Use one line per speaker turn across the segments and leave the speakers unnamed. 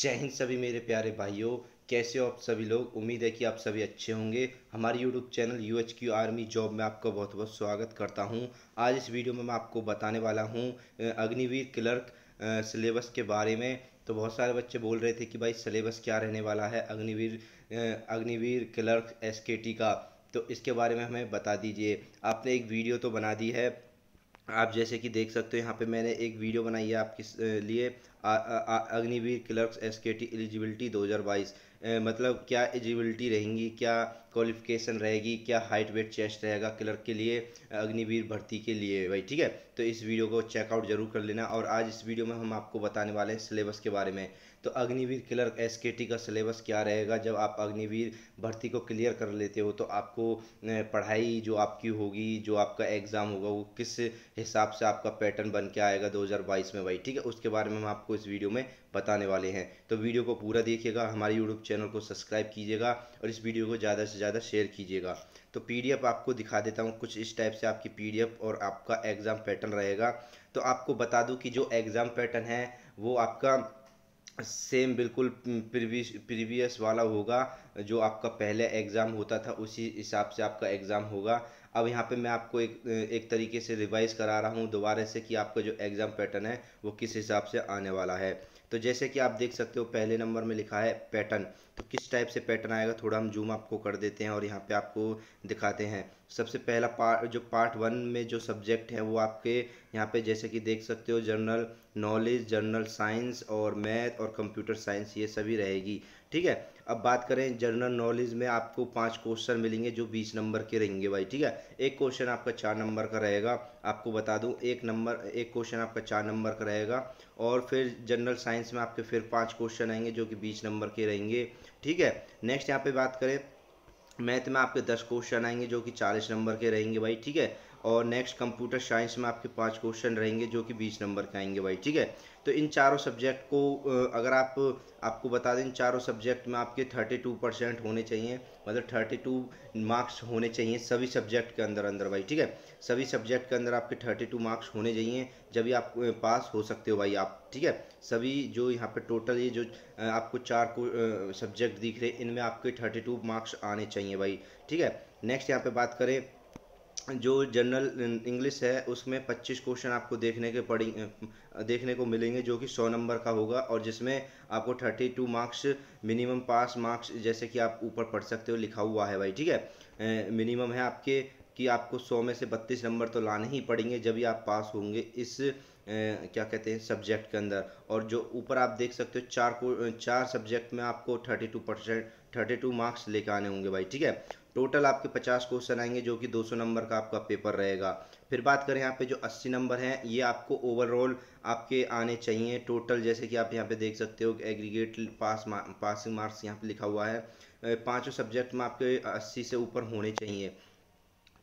जय हिंद सभी मेरे प्यारे भाइयों कैसे हो आप सभी लोग उम्मीद है कि आप सभी अच्छे होंगे हमारे YouTube channel U H Q army job में आपका बहुत बहुत स्वागत करता हूं आज इस वीडियो में मैं आपको बताने वाला हूं अग्निवीर क्लर्क सिलेबस के बारे में तो बहुत सारे बच्चे बोल रहे थे कि भाई सिलेबस क्या रहने वाला है अग्निवीर अग्निवीर क्लर्क एस का तो इसके बारे में हमें बता दीजिए आपने एक वीडियो तो बना दी है आप जैसे कि देख सकते हो यहाँ पे मैंने एक वीडियो बनाई है आपके लिए Agniveer clerks S K T eligibility दो हज़ार बाईस मतलब क्या एलिजिबिलिटी रहेंगी क्या क्वालिफिकेशन रहेगी क्या हाइट वेट चेस्ट रहेगा क्लर्क के लिए अग्निवीर भर्ती के लिए भाई ठीक है तो इस वीडियो को चेकआउट जरूर कर लेना और आज इस वीडियो में हम आपको बताने वाले हैं सिलेबस के बारे में तो अग्निवीर क्लर्क एस का सिलेबस क्या रहेगा जब आप अग्निवीर भर्ती को क्लियर कर लेते हो तो आपको पढ़ाई जो आपकी होगी जो आपका एग्ज़ाम होगा वो किस हिसाब से आपका पैटर्न बन के आएगा 2022 में भाई ठीक है उसके बारे में हम आपको इस वीडियो में बताने वाले हैं तो वीडियो को पूरा देखिएगा हमारे यूट्यूब चैनल को सब्सक्राइब कीजिएगा और इस वीडियो को ज़्यादा से ज़्यादा शेयर कीजिएगा तो पीडीएफ आपको दिखा देता हूँ कुछ इस टाइप से आपकी पीडीएफ और आपका एग्ज़ाम पैटर्न रहेगा तो आपको बता दूँ कि जो एग्ज़ाम पैटर्न है वो आपका सेम बिल्कुल प्रीवियस वाला होगा जो आपका पहले एग्ज़ाम होता था उसी हिसाब से आपका एग्ज़ाम होगा अब यहाँ पे मैं आपको एक एक तरीके से रिवाइज़ करा रहा हूँ दोबारा से कि आपका जो एग्ज़ाम पैटर्न है वो किस हिसाब से आने वाला है तो जैसे कि आप देख सकते हो पहले नंबर में लिखा है पैटर्न किस टाइप से पैटर्न आएगा थोड़ा हम जूम आपको कर देते हैं और यहाँ पे आपको दिखाते हैं सबसे पहला पार्ट जो पार्ट वन में जो सब्जेक्ट है वो आपके यहाँ पे जैसे कि देख सकते हो जनरल नॉलेज जनरल साइंस और मैथ और कंप्यूटर साइंस ये सभी रहेगी ठीक है अब बात करें जनरल नॉलेज में आपको पांच क्वेश्चन मिलेंगे जो बीस नंबर के रहेंगे भाई ठीक है एक क्वेश्चन आपका चार नंबर का रहेगा आपको बता दूँ एक नंबर एक क्वेश्चन आपका चार नंबर का रहेगा और फिर जनरल साइंस में आपके फिर पाँच क्वेश्चन आएंगे जो कि बीस नंबर के रहेंगे ठीक है नेक्स्ट यहाँ पे बात करें मैथ में आपके दस क्वेश्चन आएंगे जो कि चालीस नंबर के रहेंगे भाई ठीक है और नेक्स्ट कंप्यूटर साइंस में आपके पाँच क्वेश्चन रहेंगे जो कि बीस नंबर के आएंगे भाई ठीक है तो इन चारों सब्जेक्ट को अगर आप आपको बता दें चारों सब्जेक्ट में आपके थर्टी टू परसेंट होने चाहिए मतलब थर्टी टू मार्क्स होने चाहिए सभी सब्जेक्ट के अंदर अंदर भाई ठीक है सभी सब्जेक्ट के अंदर आपके थर्टी टू मार्क्स होने चाहिए जब भी आप पास हो सकते हो भाई आप ठीक है सभी जो यहाँ पे टोटल ये जो आपको चार को सब्जेक्ट दिख रहे इनमें आपके थर्टी टू मार्क्स आने चाहिए भाई ठीक है नेक्स्ट यहाँ पर बात करें जो जनरल इंग्लिश है उसमें 25 क्वेश्चन आपको देखने के पड़ी देखने को मिलेंगे जो कि 100 नंबर का होगा और जिसमें आपको 32 मार्क्स मिनिमम पास मार्क्स जैसे कि आप ऊपर पढ़ सकते हो लिखा हुआ है भाई ठीक है मिनिमम है आपके कि आपको 100 में से 32 नंबर तो लाने ही पड़ेंगे जब भी आप पास होंगे इस ए, क्या कहते हैं सब्जेक्ट के अंदर और जो ऊपर आप देख सकते हो चार को चार सब्जेक्ट में आपको 32 परसेंट थर्टी मार्क्स लेकर आने होंगे भाई ठीक है टोटल आपके 50 क्वेश्चन आएंगे जो कि 200 नंबर का आपका पेपर रहेगा फिर बात करें यहाँ पे जो 80 नंबर हैं ये आपको ओवरऑल आपके आने चाहिए टोटल जैसे कि आप यहाँ पे देख सकते हो एग्रीगेट पास पासिंग मार्क्स यहाँ पे लिखा हुआ है पांचों सब्जेक्ट में आपके 80 से ऊपर होने चाहिए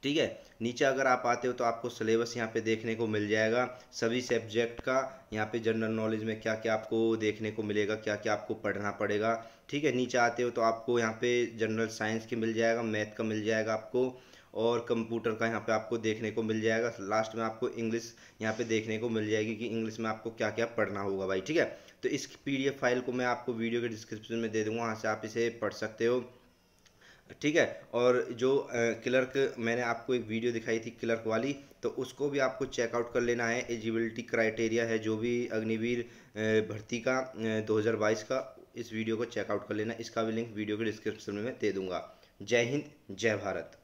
ठीक है नीचे अगर आप आते हो तो आपको सिलेबस यहाँ पे देखने को मिल जाएगा सभी सब्जेक्ट का यहाँ पे जनरल नॉलेज में क्या क्या आपको देखने को मिलेगा क्या क्या आपको पढ़ना पड़ेगा ठीक है नीचे आते हो तो आपको यहाँ पे जनरल साइंस की मिल जाएगा मैथ का मिल जाएगा आपको और कंप्यूटर का यहाँ पे आपको देखने को मिल जाएगा लास्ट में आपको इंग्लिश यहाँ पे देखने को मिल जाएगी कि इंग्लिश में आपको क्या क्या पढ़ना होगा भाई ठीक है तो इस पीडीएफ फाइल को मैं आपको वीडियो के डिस्क्रिप्शन में दे दूँगा वहाँ से आप इसे पढ़ सकते हो ठीक है और जो क्लर्क मैंने आपको एक वीडियो दिखाई थी क्लर्क वाली तो उसको भी आपको चेकआउट कर लेना है एलिजिबिलिटी क्राइटेरिया है जो भी अग्निवीर भर्ती का 2022 का इस वीडियो को चेकआउट कर लेना इसका भी लिंक वीडियो के डिस्क्रिप्शन में मैं दे दूंगा जय हिंद जय भारत